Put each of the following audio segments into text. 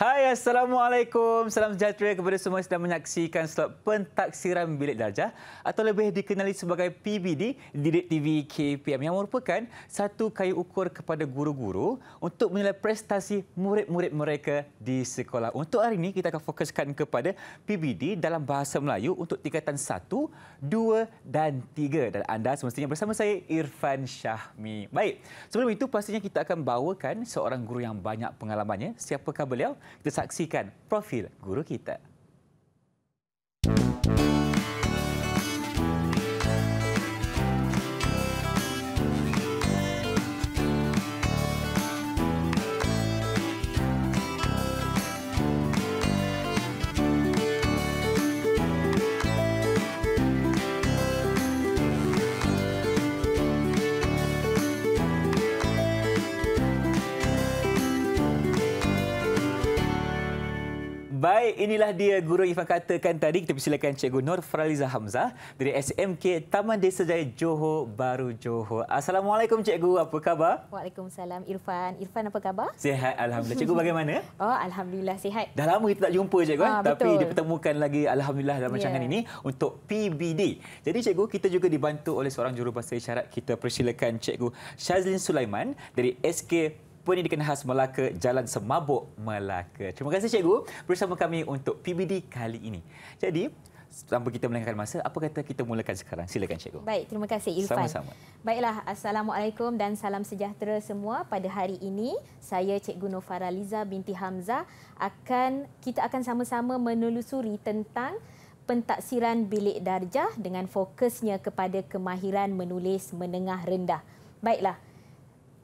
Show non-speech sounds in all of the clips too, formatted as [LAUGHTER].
Ha! Hai, Assalamualaikum. Salam sejahtera kepada semua yang sedang menyaksikan slot pentaksiran bilik darjah atau lebih dikenali sebagai PBD di TV KPM yang merupakan satu kayu ukur kepada guru-guru untuk menilai prestasi murid-murid mereka di sekolah. Untuk hari ini, kita akan fokuskan kepada PBD dalam bahasa Melayu untuk tingkatan 1, 2 dan 3. Dan anda semestinya bersama saya, Irfan Syahmi. Baik, sebelum itu pastinya kita akan bawakan seorang guru yang banyak pengalamannya. Siapakah beliau? kita saksikan profil guru kita. Thank you. Baik, inilah dia guru Ifan katakan tadi. Kita persilakan Cikgu Nur Faraliza Hamzah dari SMK Taman Desa Jaya Johor Baru Johor. Assalamualaikum Cikgu, apa khabar? Waalaikumsalam Irfan. Irfan apa khabar? Sihat alhamdulillah. Cikgu bagaimana? [LAUGHS] Oh, alhamdulillah sihat. Dah lama kita tak jumpa Cikgu, eh. ah, tapi betul. dipertemukan lagi alhamdulillah dalam ya. rancangan yeah. ini untuk PBD. Jadi Cikgu, kita juga dibantu oleh seorang jurubahasa isyarat. Kita persilakan Cikgu Shazlin Sulaiman dari SK pun ini dikenal khas Melaka Jalan Semabuk Melaka. Terima kasih cikgu bersama kami untuk PBD kali ini. Jadi Tanpa kita melengahkan masa, apa kata kita mulakan sekarang? Silakan Cikgu. Baik, terima kasih Irfan. Sama-sama. Baiklah, Assalamualaikum dan salam sejahtera semua. Pada hari ini, saya Cikgu Nofara Liza binti Hamzah akan kita akan sama-sama menelusuri tentang pentaksiran bilik darjah dengan fokusnya kepada kemahiran menulis menengah rendah. Baiklah,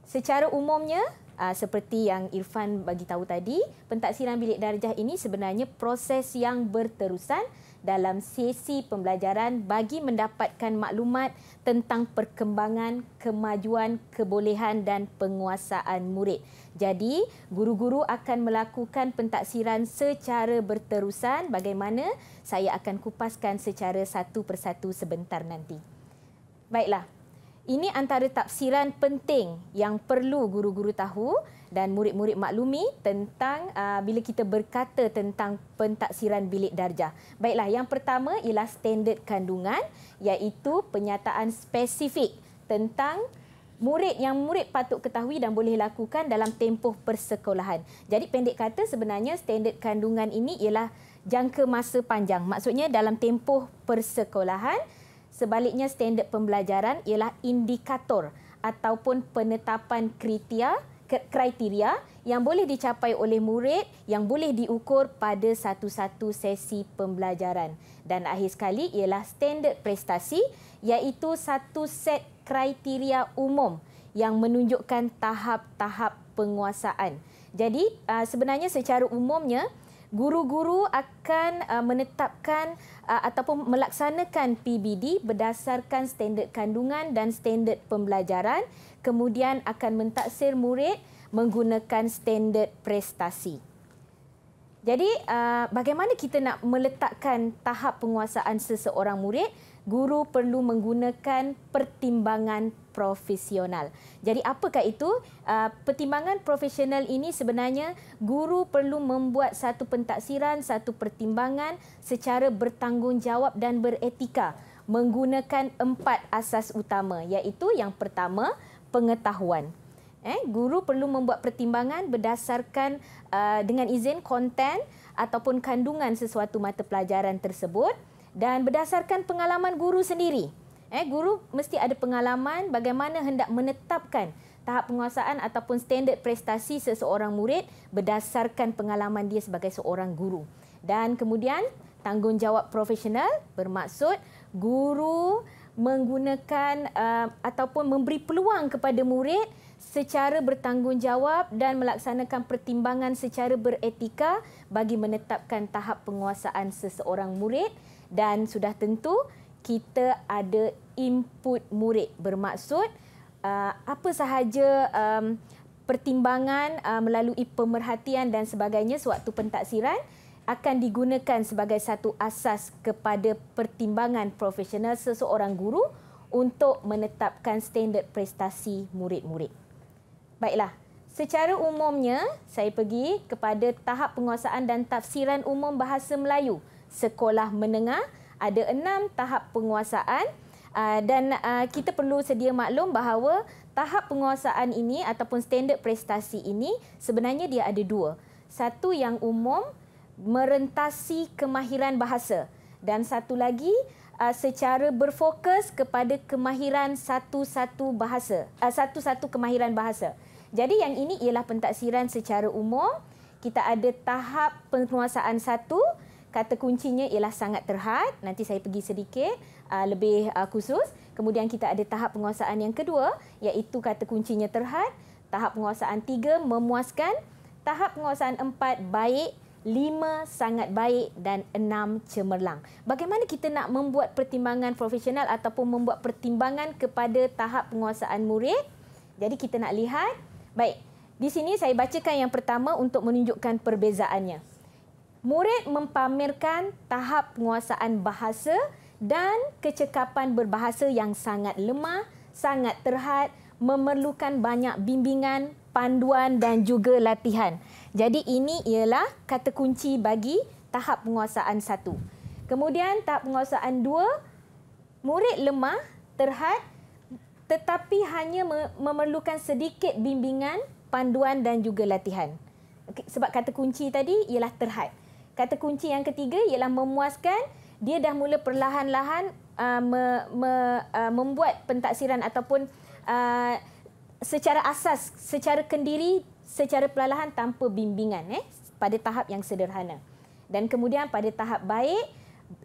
secara umumnya uh, seperti yang Irfan bagi tahu tadi, pentaksiran bilik darjah ini sebenarnya proses yang berterusan dalam sesi pembelajaran bagi mendapatkan maklumat tentang perkembangan, kemajuan, kebolehan dan penguasaan murid. Jadi, guru-guru akan melakukan pentaksiran secara berterusan bagaimana saya akan kupaskan secara satu persatu sebentar nanti. Baiklah, ini antara tafsiran penting yang perlu guru-guru tahu dan murid-murid maklumi tentang uh, bila kita berkata tentang pentaksiran bilik darjah. Baiklah, yang pertama ialah standard kandungan iaitu penyataan spesifik tentang murid yang murid patut ketahui dan boleh lakukan dalam tempoh persekolahan. Jadi pendek kata sebenarnya standard kandungan ini ialah jangka masa panjang. Maksudnya dalam tempoh persekolahan Sebaliknya standard pembelajaran ialah indikator ataupun penetapan kriteria kriteria yang boleh dicapai oleh murid yang boleh diukur pada satu-satu sesi pembelajaran dan akhir sekali ialah standard prestasi iaitu satu set kriteria umum yang menunjukkan tahap-tahap penguasaan. Jadi ah, sebenarnya secara umumnya guru-guru akan uh, menetapkan uh, ataupun melaksanakan PBD berdasarkan standard kandungan dan standard pembelajaran kemudian akan mentaksir murid menggunakan standard prestasi jadi uh, bagaimana kita nak meletakkan tahap penguasaan seseorang murid? Guru perlu menggunakan pertimbangan profesional. Jadi apakah itu? Uh, pertimbangan profesional ini sebenarnya guru perlu membuat satu pentaksiran, satu pertimbangan secara bertanggungjawab dan beretika menggunakan empat asas utama iaitu yang pertama pengetahuan eh guru perlu membuat pertimbangan berdasarkan uh, dengan izin konten ataupun kandungan sesuatu mata pelajaran tersebut dan berdasarkan pengalaman guru sendiri eh guru mesti ada pengalaman bagaimana hendak menetapkan tahap penguasaan ataupun standard prestasi seseorang murid berdasarkan pengalaman dia sebagai seorang guru dan kemudian tanggungjawab profesional bermaksud guru menggunakan uh, ataupun memberi peluang kepada murid secara bertanggungjawab dan melaksanakan pertimbangan secara beretika bagi menetapkan tahap penguasaan seseorang murid dan sudah tentu kita ada input murid bermaksud uh, apa sahaja um, pertimbangan uh, melalui pemerhatian dan sebagainya sewaktu pentaksiran akan digunakan sebagai satu asas kepada pertimbangan profesional seseorang guru untuk menetapkan standard prestasi murid-murid. Baiklah. Secara umumnya, saya pergi kepada tahap penguasaan dan tafsiran umum bahasa Melayu. Sekolah menengah ada enam tahap penguasaan ah, dan ah, kita perlu sedia maklum bahawa tahap penguasaan ini ataupun standard prestasi ini sebenarnya dia ada dua. Satu yang umum merentasi kemahiran bahasa dan satu lagi ah, secara berfokus kepada kemahiran satu-satu bahasa, satu-satu kemahiran bahasa. Jadi yang ini ialah pentaksiran secara umum. Kita ada tahap penguasaan satu. Kata kuncinya ialah sangat terhad. Nanti saya pergi sedikit uh, lebih uh, khusus. Kemudian kita ada tahap penguasaan yang kedua iaitu kata kuncinya terhad. Tahap penguasaan tiga memuaskan. Tahap penguasaan empat baik. Lima sangat baik dan enam cemerlang. Bagaimana kita nak membuat pertimbangan profesional ataupun membuat pertimbangan kepada tahap penguasaan murid? Jadi kita nak lihat Baik. Di sini saya bacakan yang pertama untuk menunjukkan perbezaannya. Murid mempamerkan tahap penguasaan bahasa dan kecekapan berbahasa yang sangat lemah, sangat terhad, memerlukan banyak bimbingan, panduan dan juga latihan. Jadi ini ialah kata kunci bagi tahap penguasaan satu. Kemudian tahap penguasaan dua, murid lemah, terhad, tetapi hanya memerlukan sedikit bimbingan, panduan dan juga latihan. Sebab kata kunci tadi ialah terhad. Kata kunci yang ketiga ialah memuaskan. Dia dah mula perlahan-lahan uh, me, me, uh, membuat pentaksiran ataupun uh, secara asas, secara kendiri, secara perlahan tanpa bimbingan eh, pada tahap yang sederhana. Dan kemudian pada tahap baik,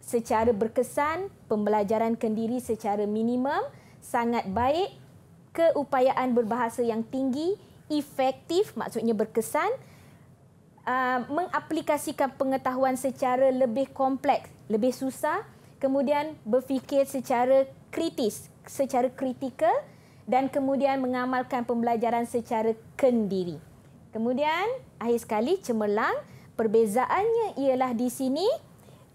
secara berkesan, pembelajaran kendiri secara minimum, sangat baik keupayaan berbahasa yang tinggi, efektif maksudnya berkesan, uh, mengaplikasikan pengetahuan secara lebih kompleks, lebih susah, kemudian berfikir secara kritis, secara kritikal dan kemudian mengamalkan pembelajaran secara kendiri. Kemudian akhir sekali cemerlang, perbezaannya ialah di sini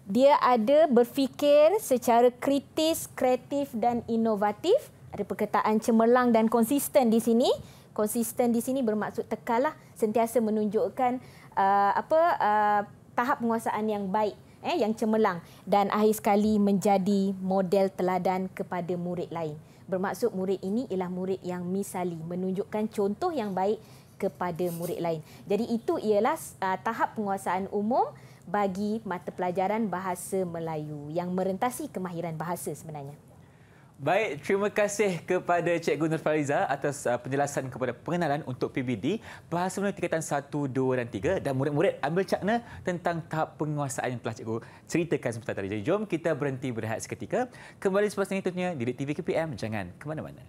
dia ada berfikir secara kritis, kreatif dan inovatif. Ada perkataan cemerlang dan konsisten di sini. Konsisten di sini bermaksud tekalah sentiasa menunjukkan uh, apa uh, tahap penguasaan yang baik eh yang cemerlang dan akhir sekali menjadi model teladan kepada murid lain. Bermaksud murid ini ialah murid yang misali menunjukkan contoh yang baik kepada murid lain. Jadi itu ialah uh, tahap penguasaan umum bagi mata pelajaran bahasa Melayu yang merentasi kemahiran bahasa sebenarnya. Baik, terima kasih kepada Cikgu Nur Fariza atas uh, penjelasan kepada pengenalan untuk PBD, bahasa mula tingkatan 1, 2 dan 3 dan murid-murid ambil cakna tentang tahap penguasaan yang telah Cikgu ceritakan sebentar tadi. Jadi jom kita berhenti berehat seketika. Kembali selepas ini tentunya di TV KPM. Jangan ke mana-mana.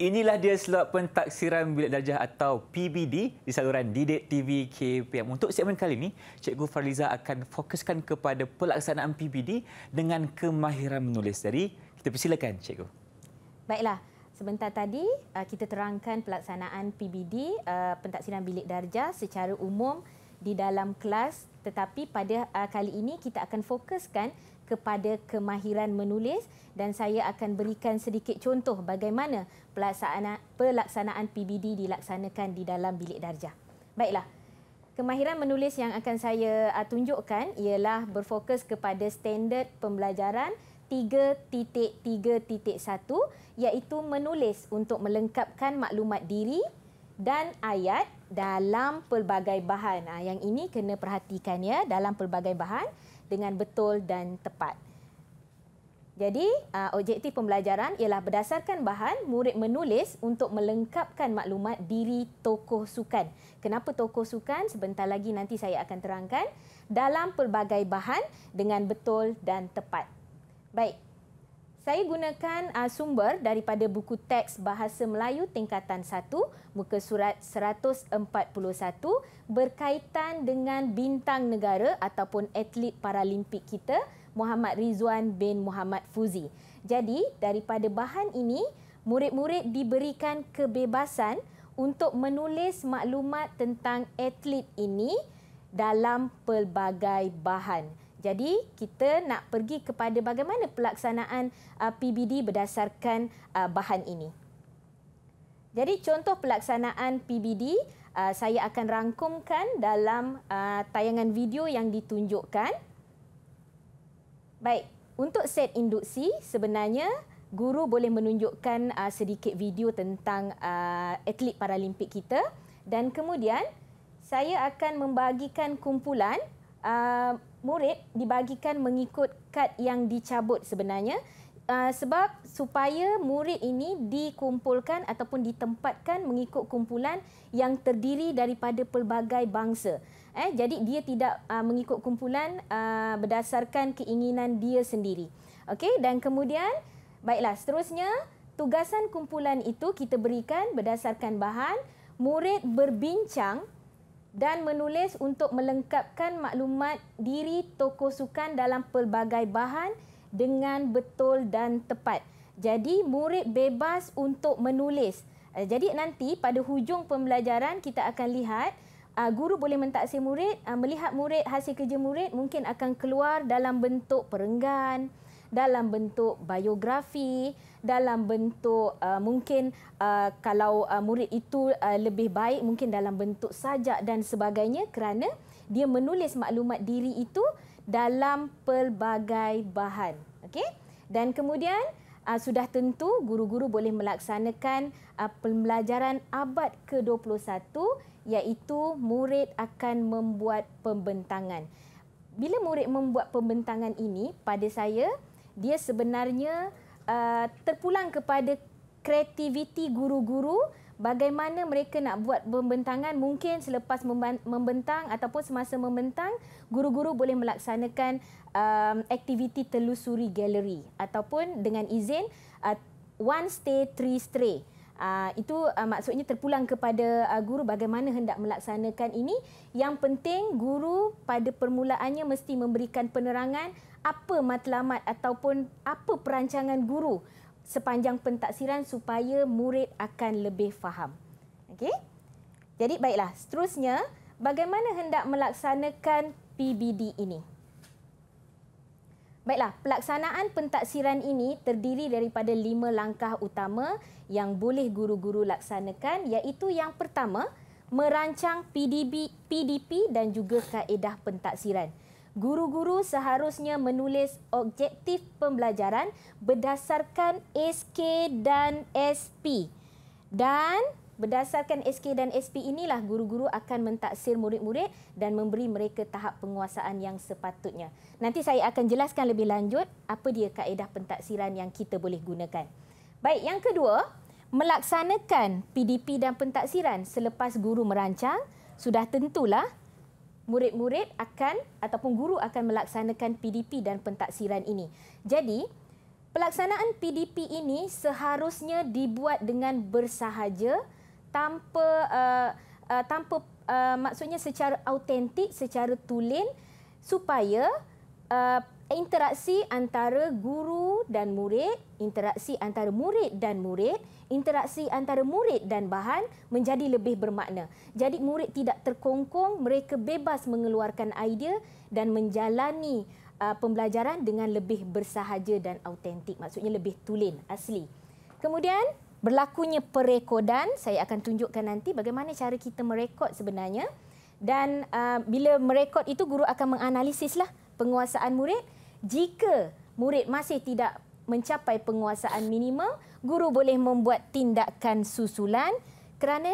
Inilah dia slot pentaksiran bilik darjah atau PBD di saluran Didik TV KPM. Untuk segmen kali ini, Cikgu Farliza akan fokuskan kepada pelaksanaan PBD dengan kemahiran menulis. Jadi, kita persilakan Cikgu. Baiklah. Sebentar tadi, uh, kita terangkan pelaksanaan PBD, uh, pentaksiran bilik darjah secara umum di dalam kelas. Tetapi pada uh, kali ini, kita akan fokuskan kepada kemahiran menulis dan saya akan berikan sedikit contoh bagaimana pelaksanaan, pelaksanaan PBD dilaksanakan di dalam bilik darjah. Baiklah, kemahiran menulis yang akan saya ah, tunjukkan ialah berfokus kepada standard pembelajaran 3.3.1 iaitu menulis untuk melengkapkan maklumat diri dan ayat dalam pelbagai bahan. Ha, yang ini kena perhatikan ya dalam pelbagai bahan dengan betul dan tepat. Jadi, uh, objektif pembelajaran ialah berdasarkan bahan murid menulis untuk melengkapkan maklumat diri tokoh sukan. Kenapa tokoh sukan? Sebentar lagi nanti saya akan terangkan dalam pelbagai bahan dengan betul dan tepat. Baik, saya gunakan uh, sumber daripada buku teks Bahasa Melayu Tingkatan 1, muka surat 141 berkaitan dengan bintang negara ataupun atlet paralimpik kita, Muhammad Rizwan bin Muhammad Fuzi. Jadi, daripada bahan ini, murid-murid diberikan kebebasan untuk menulis maklumat tentang atlet ini dalam pelbagai bahan. Jadi kita nak pergi kepada bagaimana pelaksanaan uh, PBD berdasarkan uh, bahan ini. Jadi contoh pelaksanaan PBD uh, saya akan rangkumkan dalam uh, tayangan video yang ditunjukkan. Baik, untuk set induksi sebenarnya guru boleh menunjukkan uh, sedikit video tentang uh, atlet paralimpik kita dan kemudian saya akan membagikan kumpulan uh, murid dibagikan mengikut kad yang dicabut sebenarnya ah, sebab supaya murid ini dikumpulkan ataupun ditempatkan mengikut kumpulan yang terdiri daripada pelbagai bangsa eh jadi dia tidak uh, mengikut kumpulan uh, berdasarkan keinginan dia sendiri okey dan kemudian baiklah seterusnya tugasan kumpulan itu kita berikan berdasarkan bahan murid berbincang dan menulis untuk melengkapkan maklumat diri tokoh sukan dalam pelbagai bahan dengan betul dan tepat. Jadi murid bebas untuk menulis. Eh, jadi nanti pada hujung pembelajaran kita akan lihat ah, guru boleh mentaksir murid, ah, melihat murid hasil kerja murid mungkin akan keluar dalam bentuk perenggan, dalam bentuk biografi, dalam bentuk uh, mungkin uh, kalau uh, murid itu uh, lebih baik mungkin dalam bentuk sajak dan sebagainya kerana dia menulis maklumat diri itu dalam pelbagai bahan okay? dan kemudian uh, sudah tentu guru-guru boleh melaksanakan uh, pembelajaran abad ke-21 iaitu murid akan membuat pembentangan bila murid membuat pembentangan ini pada saya dia sebenarnya Uh, terpulang kepada kreativiti guru-guru bagaimana mereka nak buat pembentangan mungkin selepas membentang ataupun semasa membentang guru-guru boleh melaksanakan um, aktiviti telusuri galeri ataupun dengan izin uh, one stay three stray Ah, itu uh, maksudnya terpulang kepada uh, guru bagaimana hendak melaksanakan ini. Yang penting guru pada permulaannya mesti memberikan penerangan apa matlamat ataupun apa perancangan guru sepanjang pentaksiran supaya murid akan lebih faham. Okay, Jadi baiklah, seterusnya bagaimana hendak melaksanakan PBD ini? Baiklah, pelaksanaan pentaksiran ini terdiri daripada lima langkah utama yang boleh guru-guru laksanakan iaitu yang pertama, merancang PDB, PDP dan juga kaedah pentaksiran. Guru-guru seharusnya menulis objektif pembelajaran berdasarkan SK dan SP. Dan Berdasarkan SK dan SP inilah guru-guru akan mentaksir murid-murid dan memberi mereka tahap penguasaan yang sepatutnya. Nanti saya akan jelaskan lebih lanjut apa dia kaedah pentaksiran yang kita boleh gunakan. Baik, yang kedua, melaksanakan PDP dan pentaksiran selepas guru merancang, sudah tentulah murid-murid akan ataupun guru akan melaksanakan PDP dan pentaksiran ini. Jadi, pelaksanaan PDP ini seharusnya dibuat dengan bersahaja tanpa uh, uh, tanpa uh, maksudnya secara autentik secara tulen supaya uh, interaksi antara guru dan murid, interaksi antara murid dan murid, interaksi antara murid dan bahan menjadi lebih bermakna. Jadi murid tidak terkongkong, mereka bebas mengeluarkan idea dan menjalani uh, pembelajaran dengan lebih bersahaja dan autentik, maksudnya lebih tulen, asli. Kemudian berlakunya perekodan. Saya akan tunjukkan nanti bagaimana cara kita merekod sebenarnya. Dan uh, bila merekod itu, guru akan menganalisislah penguasaan murid. Jika murid masih tidak mencapai penguasaan minimum, guru boleh membuat tindakan susulan kerana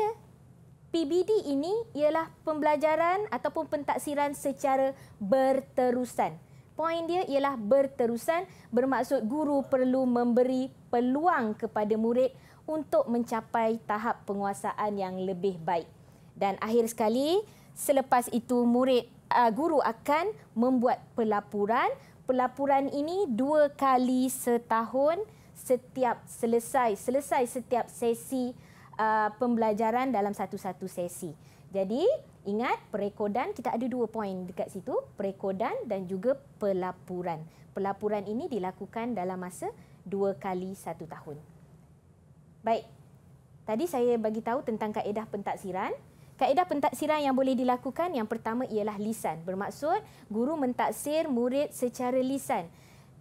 PBD ini ialah pembelajaran ataupun pentaksiran secara berterusan. Poin dia ialah berterusan bermaksud guru perlu memberi peluang kepada murid untuk mencapai tahap penguasaan yang lebih baik. Dan akhir sekali, selepas itu murid uh, guru akan membuat pelaporan. Pelaporan ini dua kali setahun setiap selesai selesai setiap sesi uh, pembelajaran dalam satu-satu sesi. Jadi ingat perekodan kita ada dua poin dekat situ perekodan dan juga pelaporan. Pelaporan ini dilakukan dalam masa dua kali satu tahun. Baik. Tadi saya bagi tahu tentang kaedah pentaksiran. Kaedah pentaksiran yang boleh dilakukan yang pertama ialah lisan. Bermaksud guru mentaksir murid secara lisan.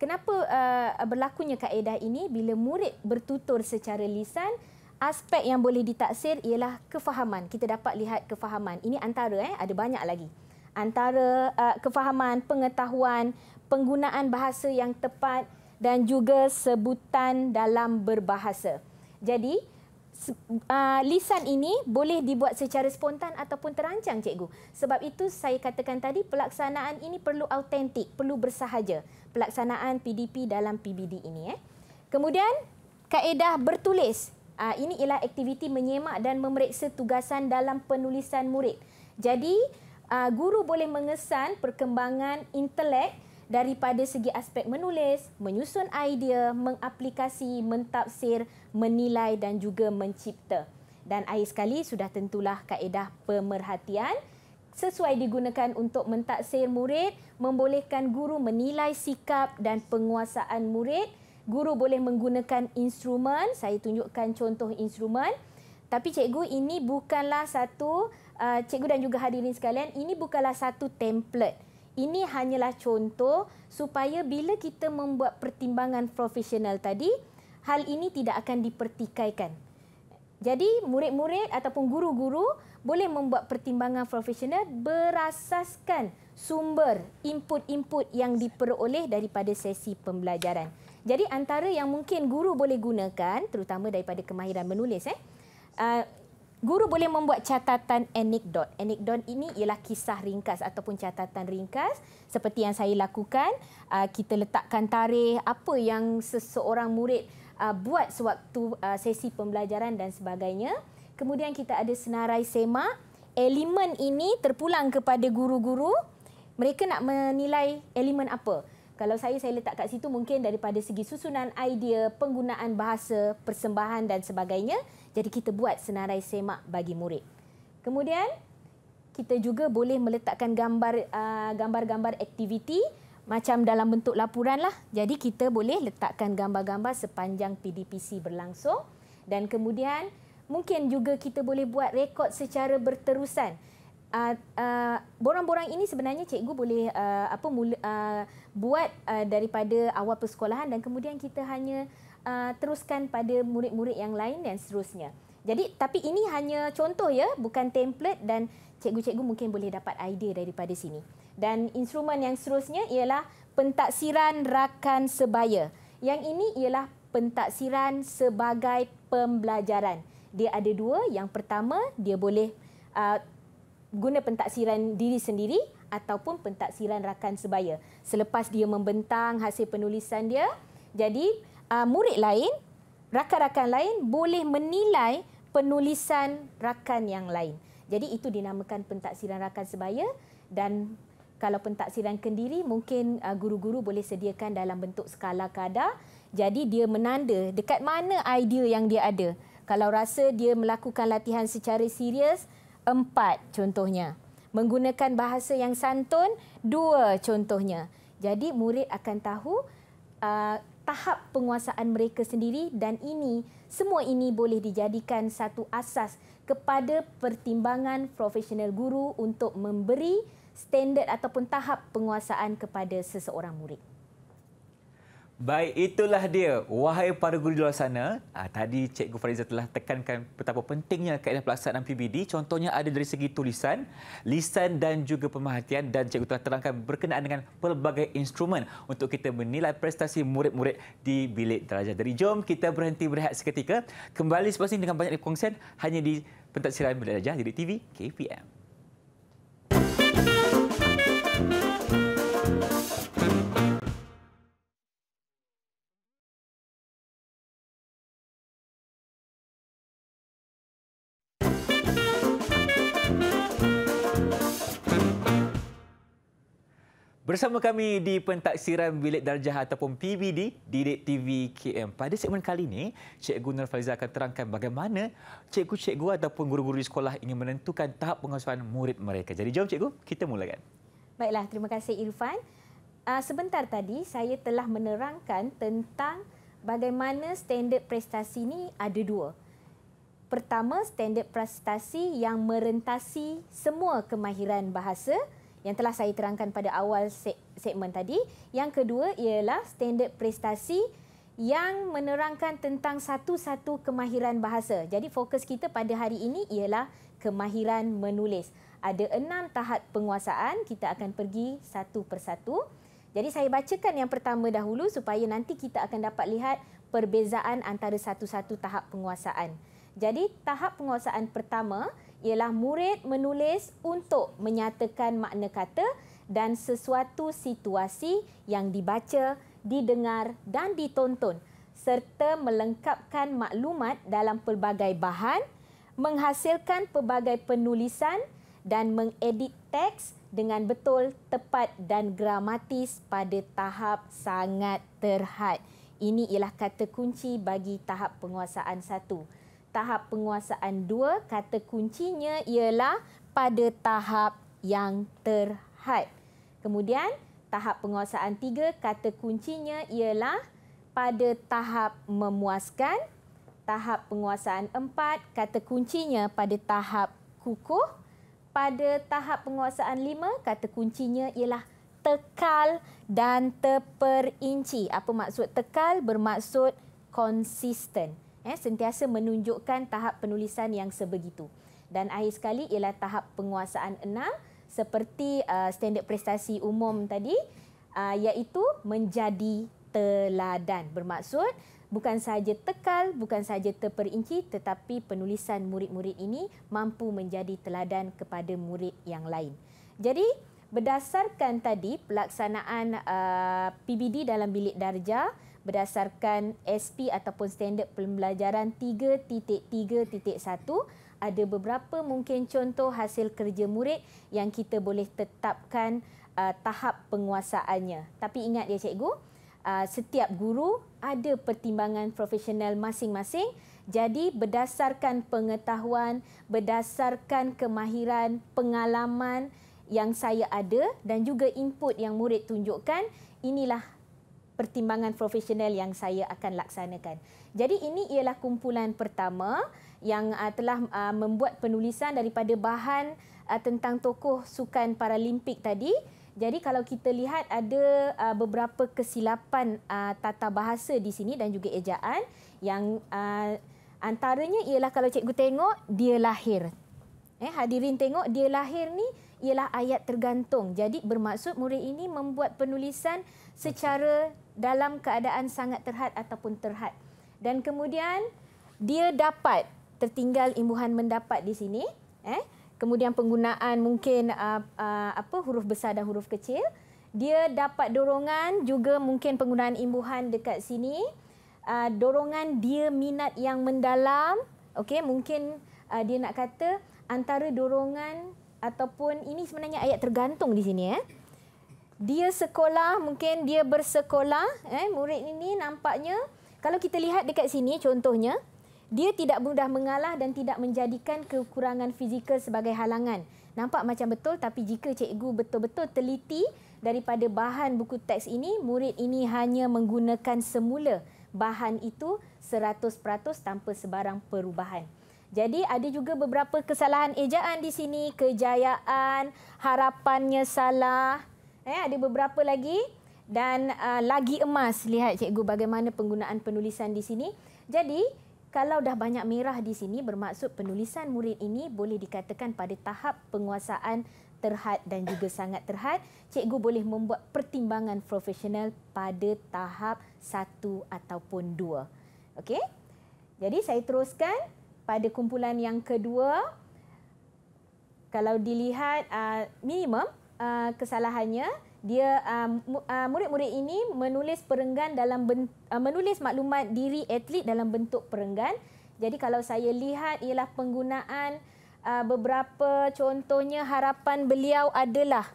Kenapa uh, berlakunya kaedah ini bila murid bertutur secara lisan? Aspek yang boleh ditaksir ialah kefahaman. Kita dapat lihat kefahaman. Ini antara eh ada banyak lagi. Antara uh, kefahaman, pengetahuan, penggunaan bahasa yang tepat dan juga sebutan dalam berbahasa. Jadi uh, lisan ini boleh dibuat secara spontan ataupun terancang cikgu. Sebab itu saya katakan tadi pelaksanaan ini perlu autentik, perlu bersahaja pelaksanaan PDP dalam PBD ini eh. Kemudian kaedah bertulis. Uh, ini ialah aktiviti menyemak dan memeriksa tugasan dalam penulisan murid. Jadi uh, guru boleh mengesan perkembangan intelek daripada segi aspek menulis, menyusun idea, mengaplikasi, mentafsir, menilai dan juga mencipta. Dan akhir sekali sudah tentulah kaedah pemerhatian sesuai digunakan untuk mentaksir murid, membolehkan guru menilai sikap dan penguasaan murid. Guru boleh menggunakan instrumen, saya tunjukkan contoh instrumen. Tapi cikgu ini bukanlah satu, uh, cikgu dan juga hadirin sekalian, ini bukanlah satu template. Ini hanyalah contoh supaya bila kita membuat pertimbangan profesional tadi, hal ini tidak akan dipertikaikan. Jadi murid-murid ataupun guru-guru boleh membuat pertimbangan profesional berasaskan sumber input-input yang diperoleh daripada sesi pembelajaran. Jadi antara yang mungkin guru boleh gunakan terutama daripada kemahiran menulis eh. Uh, Guru boleh membuat catatan anekdot. Anekdot ini ialah kisah ringkas ataupun catatan ringkas seperti yang saya lakukan. Ah, kita letakkan tarikh apa yang seseorang murid ah, buat sewaktu ah, sesi pembelajaran dan sebagainya. Kemudian kita ada senarai sema. Elemen ini terpulang kepada guru-guru. Mereka nak menilai elemen apa. Kalau saya, saya letak kat situ mungkin daripada segi susunan idea, penggunaan bahasa, persembahan dan sebagainya. Jadi kita buat senarai semak bagi murid. Kemudian kita juga boleh meletakkan gambar ah, gambar-gambar aktiviti macam dalam bentuk laporan lah. Jadi kita boleh letakkan gambar-gambar sepanjang PDPC berlangsung dan kemudian mungkin juga kita boleh buat rekod secara berterusan. Ah, ah, borang-borang ini sebenarnya cikgu boleh apa mula, buat daripada awal persekolahan dan kemudian kita hanya uh, teruskan pada murid-murid yang lain dan seterusnya. Jadi tapi ini hanya contoh ya, bukan template dan cikgu-cikgu mungkin boleh dapat idea daripada sini. Dan instrumen yang seterusnya ialah pentaksiran rakan sebaya. Yang ini ialah pentaksiran sebagai pembelajaran. Dia ada dua, yang pertama dia boleh uh, guna pentaksiran diri sendiri ataupun pentaksiran rakan sebaya. Selepas dia membentang hasil penulisan dia, jadi uh, murid lain, rakan-rakan lain boleh menilai penulisan rakan yang lain. Jadi itu dinamakan pentaksiran rakan sebaya dan kalau pentaksiran kendiri mungkin ah, guru-guru boleh sediakan dalam bentuk skala kadar. Jadi dia menanda dekat mana idea yang dia ada. Kalau rasa dia melakukan latihan secara serius, empat contohnya. Menggunakan bahasa yang santun, dua contohnya. Jadi murid akan tahu ah, tahap penguasaan mereka sendiri dan ini semua ini boleh dijadikan satu asas kepada pertimbangan profesional guru untuk memberi standard ataupun tahap penguasaan kepada seseorang murid. Baik, itulah dia. Wahai para guru di luar sana, ah, tadi Cikgu Fariza telah tekankan betapa pentingnya kaedah pelaksanaan PBD. Contohnya ada dari segi tulisan, lisan dan juga pemahatian. dan Cikgu telah terangkan berkenaan dengan pelbagai instrumen untuk kita menilai prestasi murid-murid di bilik darjah. Jadi jom kita berhenti berehat seketika. Kembali selepas ini dengan banyak perkongsian hanya di Pentadsiran Bilik Darjah, Didik TV, KPM. Bersama kami di Pentaksiran Bilik Darjah ataupun PBD di Dek TV KM. Pada segmen kali ini, Cikgu Nur Faliza akan terangkan bagaimana cikgu-cikgu ataupun guru-guru di sekolah ingin menentukan tahap pengasuhan murid mereka. Jadi jom cikgu, kita mulakan. Baiklah, terima kasih Irfan. Ah, sebentar tadi saya telah menerangkan tentang bagaimana standard prestasi ini ada dua. Pertama, standard prestasi yang merentasi semua kemahiran bahasa, yang telah saya terangkan pada awal segmen tadi. Yang kedua ialah standard prestasi yang menerangkan tentang satu-satu kemahiran bahasa. Jadi fokus kita pada hari ini ialah kemahiran menulis. Ada enam tahap penguasaan, kita akan pergi satu persatu. Jadi saya bacakan yang pertama dahulu supaya nanti kita akan dapat lihat perbezaan antara satu-satu tahap penguasaan. Jadi tahap penguasaan pertama ialah murid menulis untuk menyatakan makna kata dan sesuatu situasi yang dibaca, didengar dan ditonton serta melengkapkan maklumat dalam pelbagai bahan, menghasilkan pelbagai penulisan dan mengedit teks dengan betul, tepat dan gramatis pada tahap sangat terhad. Ini ialah kata kunci bagi tahap penguasaan satu tahap penguasaan dua, kata kuncinya ialah pada tahap yang terhad. Kemudian, tahap penguasaan tiga, kata kuncinya ialah pada tahap memuaskan. Tahap penguasaan empat, kata kuncinya pada tahap kukuh. Pada tahap penguasaan lima, kata kuncinya ialah tekal dan terperinci. Apa maksud tekal? Bermaksud konsisten eh, sentiasa menunjukkan tahap penulisan yang sebegitu. Dan akhir sekali ialah tahap penguasaan enam seperti uh, standard prestasi umum tadi uh, iaitu menjadi teladan. Bermaksud bukan sahaja tekal, bukan sahaja terperinci tetapi penulisan murid-murid ini mampu menjadi teladan kepada murid yang lain. Jadi berdasarkan tadi pelaksanaan uh, PBD dalam bilik darjah berdasarkan SP ataupun standard pembelajaran 3.3.1 ada beberapa mungkin contoh hasil kerja murid yang kita boleh tetapkan uh, tahap penguasaannya. Tapi ingat ya cikgu, uh, setiap guru ada pertimbangan profesional masing-masing. Jadi berdasarkan pengetahuan, berdasarkan kemahiran, pengalaman yang saya ada dan juga input yang murid tunjukkan, inilah pertimbangan profesional yang saya akan laksanakan. Jadi ini ialah kumpulan pertama yang uh, telah uh, membuat penulisan daripada bahan uh, tentang tokoh sukan paralimpik tadi. Jadi kalau kita lihat ada uh, beberapa kesilapan uh, tata bahasa di sini dan juga ejaan yang uh, antaranya ialah kalau cikgu tengok dia lahir. Eh hadirin tengok dia lahir ni ialah ayat tergantung. Jadi bermaksud murid ini membuat penulisan secara dalam keadaan sangat terhad ataupun terhad. Dan kemudian dia dapat tertinggal imbuhan mendapat di sini. Eh? Kemudian penggunaan mungkin uh, uh, apa huruf besar dan huruf kecil. Dia dapat dorongan juga mungkin penggunaan imbuhan dekat sini. Uh, dorongan dia minat yang mendalam. Okey, mungkin uh, dia nak kata antara dorongan ataupun ini sebenarnya ayat tergantung di sini ya. Eh? Dia sekolah, mungkin dia bersekolah, eh murid ini nampaknya kalau kita lihat dekat sini contohnya, dia tidak mudah mengalah dan tidak menjadikan kekurangan fizikal sebagai halangan. Nampak macam betul tapi jika cikgu betul-betul teliti daripada bahan buku teks ini, murid ini hanya menggunakan semula bahan itu 100% tanpa sebarang perubahan. Jadi ada juga beberapa kesalahan ejaan di sini, kejayaan, harapannya salah. Eh, ada beberapa lagi dan uh, lagi emas. Lihat cikgu bagaimana penggunaan penulisan di sini. Jadi kalau dah banyak merah di sini bermaksud penulisan murid ini boleh dikatakan pada tahap penguasaan terhad dan juga sangat terhad. Cikgu boleh membuat pertimbangan profesional pada tahap satu ataupun dua. Okey? Jadi saya teruskan pada kumpulan yang kedua kalau dilihat uh, minimum uh, kesalahannya dia uh, murid-murid ini menulis perenggan dalam bent- uh, menulis maklumat diri atlet dalam bentuk perenggan jadi kalau saya lihat ialah penggunaan uh, beberapa contohnya harapan beliau adalah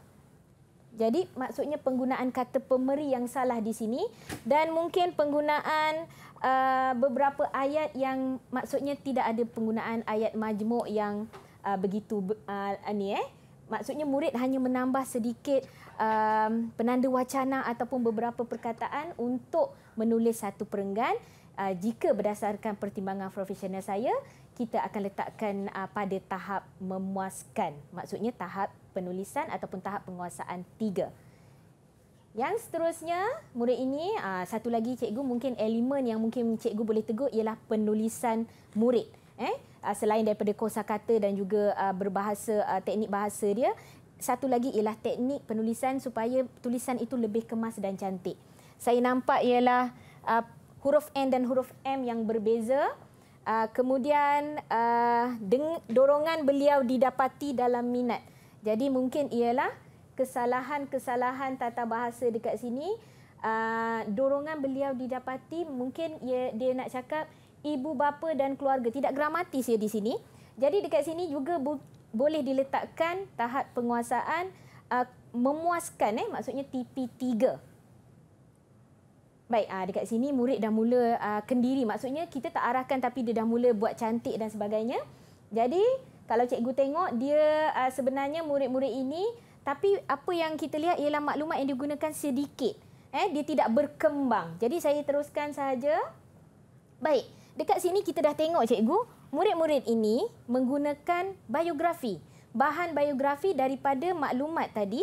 jadi maksudnya penggunaan kata pemeri yang salah di sini dan mungkin penggunaan uh, beberapa ayat yang maksudnya tidak ada penggunaan ayat majmuk yang uh, begitu uh, ni eh. Maksudnya murid hanya menambah sedikit um, penanda wacana ataupun beberapa perkataan untuk menulis satu perenggan uh, jika berdasarkan pertimbangan profesional saya kita akan letakkan uh, pada tahap memuaskan. Maksudnya tahap penulisan ataupun tahap penguasaan tiga. Yang seterusnya, murid ini, uh, satu lagi cikgu mungkin elemen yang mungkin cikgu boleh tegur ialah penulisan murid. Eh? Uh, selain daripada kosa kata dan juga uh, berbahasa, uh, teknik bahasa dia, satu lagi ialah teknik penulisan supaya tulisan itu lebih kemas dan cantik. Saya nampak ialah uh, huruf N dan huruf M yang berbeza. Uh, kemudian uh, dorongan beliau didapati dalam minat. Jadi mungkin ialah kesalahan-kesalahan tata bahasa dekat sini. Uh, dorongan beliau didapati mungkin ia, dia nak cakap ibu bapa dan keluarga. Tidak gramatis ya di sini. Jadi dekat sini juga bu- boleh diletakkan tahap penguasaan uh, memuaskan eh maksudnya TP3. Baik, uh, dekat sini murid dah mula uh, kendiri. Maksudnya kita tak arahkan tapi dia dah mula buat cantik dan sebagainya. Jadi kalau cikgu tengok dia uh, sebenarnya murid-murid ini tapi apa yang kita lihat ialah maklumat yang digunakan sedikit. Eh, dia tidak berkembang. Jadi saya teruskan saja. Baik, dekat sini kita dah tengok cikgu, murid-murid ini menggunakan biografi. Bahan biografi daripada maklumat tadi,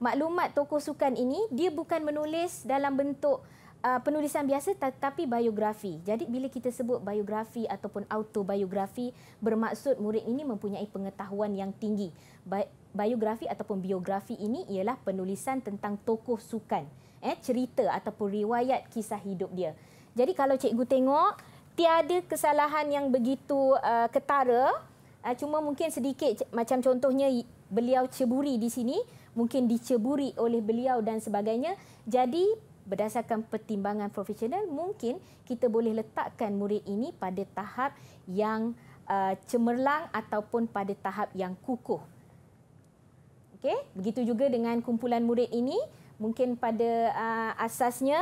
maklumat tokoh sukan ini dia bukan menulis dalam bentuk uh, penulisan biasa tetapi biografi. Jadi bila kita sebut biografi ataupun autobiografi bermaksud murid ini mempunyai pengetahuan yang tinggi. Bi- biografi ataupun biografi ini ialah penulisan tentang tokoh sukan, eh cerita ataupun riwayat kisah hidup dia. Jadi kalau cikgu tengok tiada kesalahan yang begitu uh, ketara uh, cuma mungkin sedikit macam contohnya beliau ceburi di sini mungkin diceburi oleh beliau dan sebagainya jadi berdasarkan pertimbangan profesional mungkin kita boleh letakkan murid ini pada tahap yang uh, cemerlang ataupun pada tahap yang kukuh. Okay, begitu juga dengan kumpulan murid ini mungkin pada uh, asasnya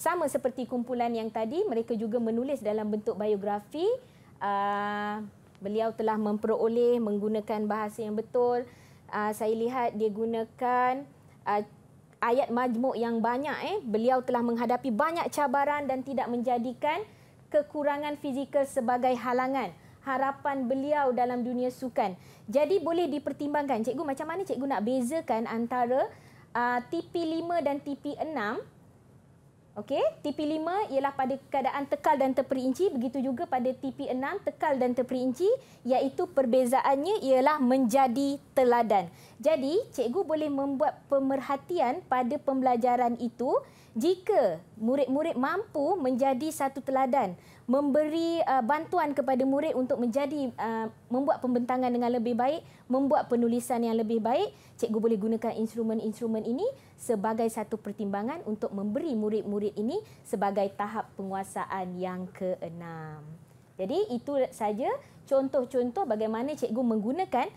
sama seperti kumpulan yang tadi mereka juga menulis dalam bentuk biografi uh, beliau telah memperoleh menggunakan bahasa yang betul uh, saya lihat dia gunakan uh, ayat majmuk yang banyak eh beliau telah menghadapi banyak cabaran dan tidak menjadikan kekurangan fizikal sebagai halangan harapan beliau dalam dunia sukan. Jadi boleh dipertimbangkan cikgu macam mana cikgu nak bezakan antara uh, ah, TP5 dan TP6 Okey, TP5 ialah pada keadaan tekal dan terperinci, begitu juga pada TP6 tekal dan terperinci iaitu perbezaannya ialah menjadi teladan. Jadi, cikgu boleh membuat pemerhatian pada pembelajaran itu jika murid-murid mampu menjadi satu teladan memberi uh, bantuan kepada murid untuk menjadi uh, membuat pembentangan dengan lebih baik, membuat penulisan yang lebih baik, cikgu boleh gunakan instrumen-instrumen ini sebagai satu pertimbangan untuk memberi murid-murid ini sebagai tahap penguasaan yang keenam. Jadi itu saja contoh-contoh bagaimana cikgu menggunakan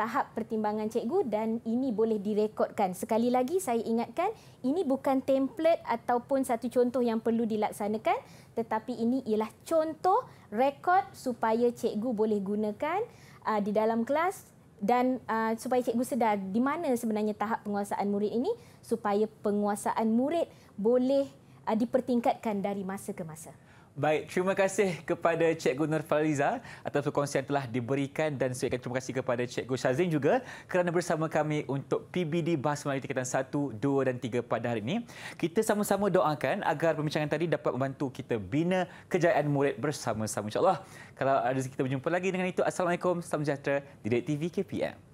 tahap pertimbangan cikgu dan ini boleh direkodkan. Sekali lagi saya ingatkan, ini bukan template ataupun satu contoh yang perlu dilaksanakan tetapi ini ialah contoh rekod supaya cikgu boleh gunakan uh, di dalam kelas dan uh, supaya cikgu sedar di mana sebenarnya tahap penguasaan murid ini supaya penguasaan murid boleh uh, dipertingkatkan dari masa ke masa. Baik, terima kasih kepada Cik Nur Faliza atas perkongsian telah diberikan dan saya terima kasih kepada Cikgu Syazin juga kerana bersama kami untuk PBD Bahasa Melayu Tingkatan 1, 2 dan 3 pada hari ini. Kita sama-sama doakan agar perbincangan tadi dapat membantu kita bina kejayaan murid bersama-sama insyaAllah. Kalau ada kita berjumpa lagi dengan itu, Assalamualaikum, Salam Sejahtera, Didik TV KPM.